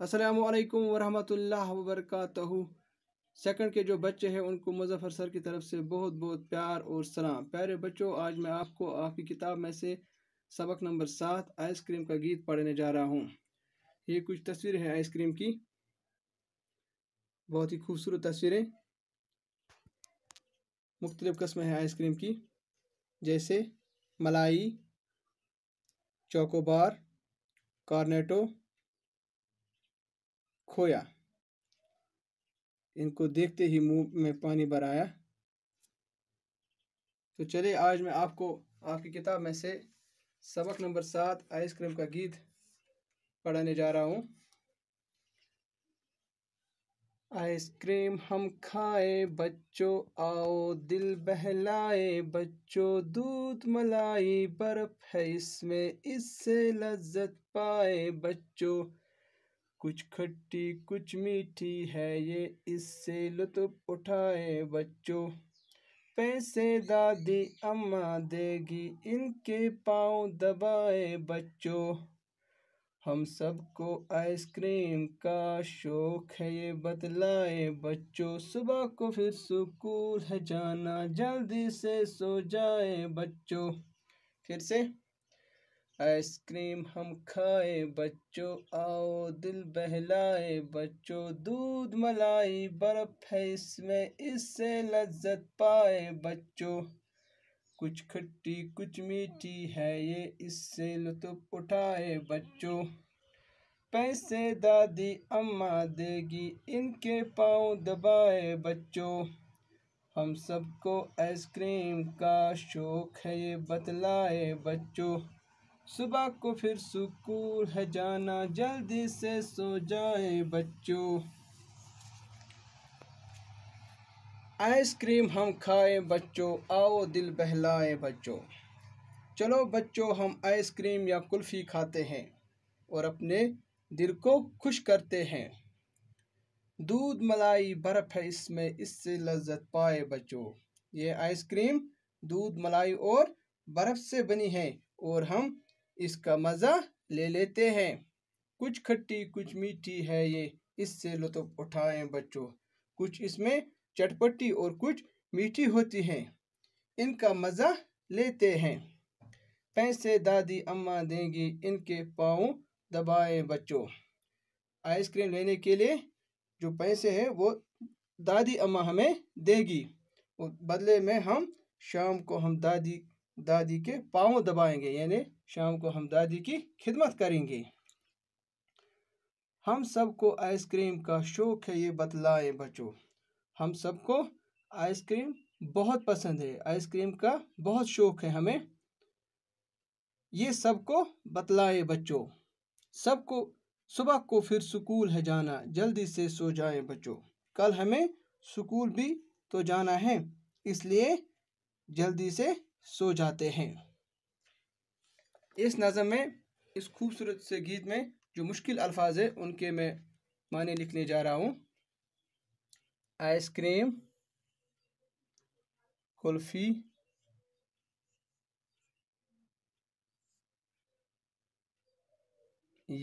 असलकम वरहमल वबरक सेकंड के जो बच्चे हैं उनको मुजफ्फर सर की तरफ से बहुत बहुत प्यार और सलाम प्यारे बच्चों आज मैं आपको आपकी किताब में से सबक नंबर सात आइसक्रीम का गीत पढ़ने जा रहा हूँ ये कुछ तस्वीरें हैं आइसक्रीम की बहुत ही खूबसूरत तस्वीरें मुख्तलिफ़ कस्में हैं आइसक्रीम की जैसे मलाई चौकोबार कॉर्नेटो खोया इनको देखते ही मुंह में पानी भर आया तो चलिए आज मैं आपको आपकी किताब में से सबक नंबर सात आइसक्रीम का गीत पढ़ाने जा रहा हूँ आइसक्रीम हम खाए बच्चों आओ दिल बहलाए बच्चों दूध मलाई बर्फ है इसमें इससे लज्जत पाए बच्चों कुछ खट्टी कुछ मीठी है ये इससे लुत्फ उठाए बच्चों पैसे दादी अम्मा देगी इनके पाँव दबाए बच्चों हम सबको आइसक्रीम का शौक है ये बतलाए बच्चों सुबह को फिर सुकून है जाना जल्दी से सो जाए बच्चों फिर से आइसक्रीम हम खाए बच्चों आओ दिल बहलाए बच्चों दूध मलाई बर्फ है इसमें इससे लज्जत पाए बच्चों कुछ खट्टी कुछ मीठी है ये इससे लुत्फ उठाए बच्चों पैसे दादी अम्मा देगी इनके पाँव दबाए बच्चों हम सबको आइसक्रीम का शौक है ये बतलाए बच्चों सुबह को फिर सुकून है जाना जल्दी से सो जाए बच्चों आइसक्रीम हम खाए बच्चों आओ दिल बहलाए बच्चों चलो बच्चों हम आइसक्रीम या कुल्फ़ी खाते हैं और अपने दिल को खुश करते हैं दूध मलाई बर्फ़ है इसमें इससे लज्जत पाए बच्चों ये आइसक्रीम दूध मलाई और बर्फ़ से बनी है और हम इसका मज़ा ले लेते हैं कुछ खट्टी कुछ मीठी है ये इससे लुत्फ उठाएं बच्चों कुछ इसमें चटपटी और कुछ मीठी होती हैं इनका मज़ा लेते हैं पैसे दादी अम्मा देंगी इनके पाँव दबाएं बच्चों आइसक्रीम लेने के लिए जो पैसे हैं वो दादी अम्मा हमें देगी और बदले में हम शाम को हम दादी दादी के पाँव दबाएंगे यानी शाम को हम दादी की खिदमत करेंगे हम सबको आइसक्रीम का शौक़ है ये बतलाएं बच्चों हम सबको आइसक्रीम बहुत पसंद है आइसक्रीम का बहुत शौक़ है हमें ये सबको बतलाए बच्चों सबको सुबह को फिर स्कूल है जाना जल्दी से सो जाए बच्चों कल हमें स्कूल भी तो जाना है इसलिए जल्दी से सो जाते हैं इस नज़म में इस खूबसूरत से गीत में जो मुश्किल अल्फाज है उनके मैं माने लिखने जा रहा हूँ आइसक्रीम कुल्फ़ी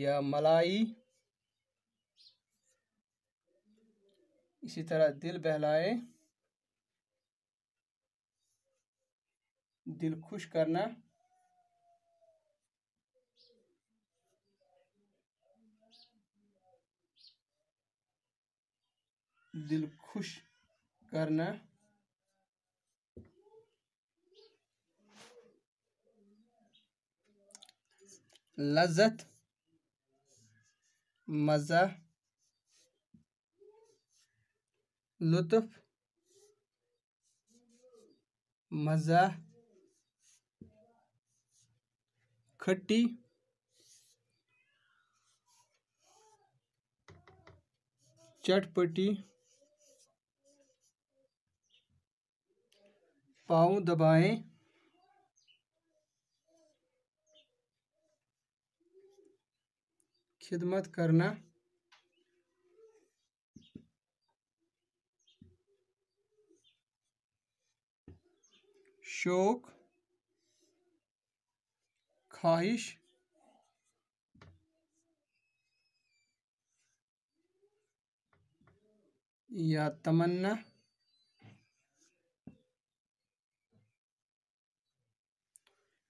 या मलाई इसी तरह दिल बहलाए दिल खुश करना दिल खुश करना लज्जत मज़ा लुत्फ मज़ा खट्टी चटपटी पाव दबाएं खिदमत करना शौक ख्वाहिश या तमन्ना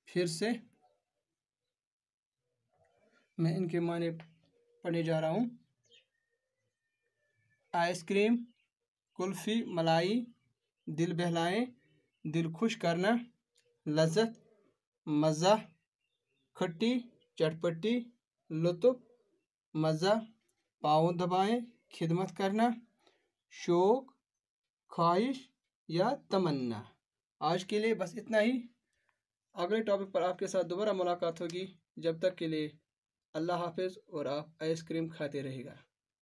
फिर से मैं इनके माने पढ़ने जा रहा हूँ आइसक्रीम कुल्फ़ी मलाई दिल बहलाएं दिल खुश करना लज्जत मज़ा खट्टी चटपटी लुत्फ मज़ा पाँव दबाएं खिदमत करना शौक ख्वाहिश या तमन्ना आज के लिए बस इतना ही अगले टॉपिक पर आपके साथ दोबारा मुलाकात होगी जब तक के लिए अल्लाह हाफिज़ और आप आइसक्रीम खाते रहेगा